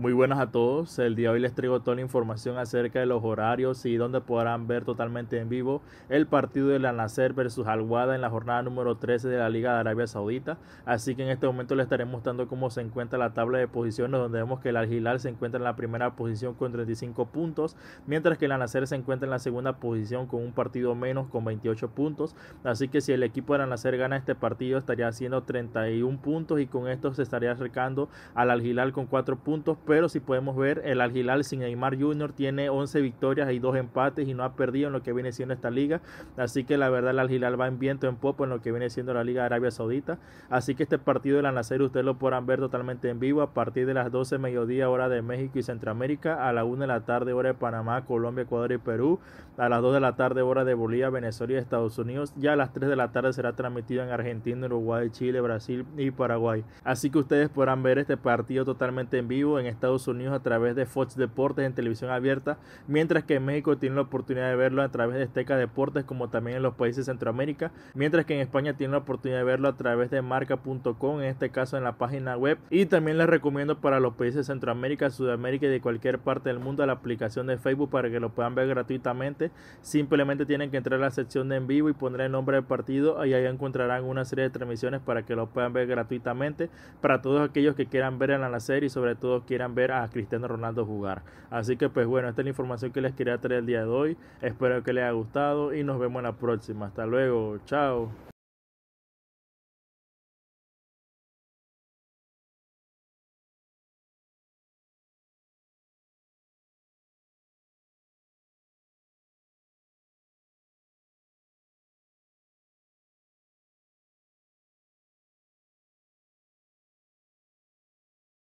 Muy buenas a todos. El día de hoy les traigo toda la información acerca de los horarios y donde podrán ver totalmente en vivo el partido de la Nacer versus al en la jornada número 13 de la Liga de Arabia Saudita. Así que en este momento les estaremos mostrando cómo se encuentra la tabla de posiciones donde vemos que el Al-Hilal se encuentra en la primera posición con 35 puntos, mientras que el nacer se encuentra en la segunda posición con un partido menos con 28 puntos. Así que si el equipo de la nacer gana este partido estaría haciendo 31 puntos y con esto se estaría acercando al Al-Hilal con 4 puntos pero si podemos ver, el Al sin Neymar Jr. tiene 11 victorias y 2 empates y no ha perdido en lo que viene siendo esta liga. Así que la verdad, el Al va en viento en popo en lo que viene siendo la Liga de Arabia Saudita. Así que este partido de la Nacer ustedes lo podrán ver totalmente en vivo a partir de las 12 mediodía, hora de México y Centroamérica, a la 1 de la tarde, hora de Panamá, Colombia, Ecuador y Perú, a las 2 de la tarde, hora de Bolivia, Venezuela y Estados Unidos. Ya a las 3 de la tarde será transmitido en Argentina, Uruguay, Chile, Brasil y Paraguay. Así que ustedes podrán ver este partido totalmente en vivo en este Estados Unidos a través de Fox Deportes en televisión abierta, mientras que en México tiene la oportunidad de verlo a través de Esteca Deportes, como también en los países de Centroamérica, mientras que en España tiene la oportunidad de verlo a través de marca.com, en este caso en la página web. Y también les recomiendo para los países de Centroamérica, Sudamérica y de cualquier parte del mundo la aplicación de Facebook para que lo puedan ver gratuitamente. Simplemente tienen que entrar a la sección de en vivo y poner el nombre del partido y ahí encontrarán una serie de transmisiones para que lo puedan ver gratuitamente para todos aquellos que quieran ver en la serie y sobre todo quieran ver a Cristiano Ronaldo jugar. Así que pues bueno, esta es la información que les quería traer el día de hoy. Espero que les haya gustado y nos vemos en la próxima. Hasta luego, chao.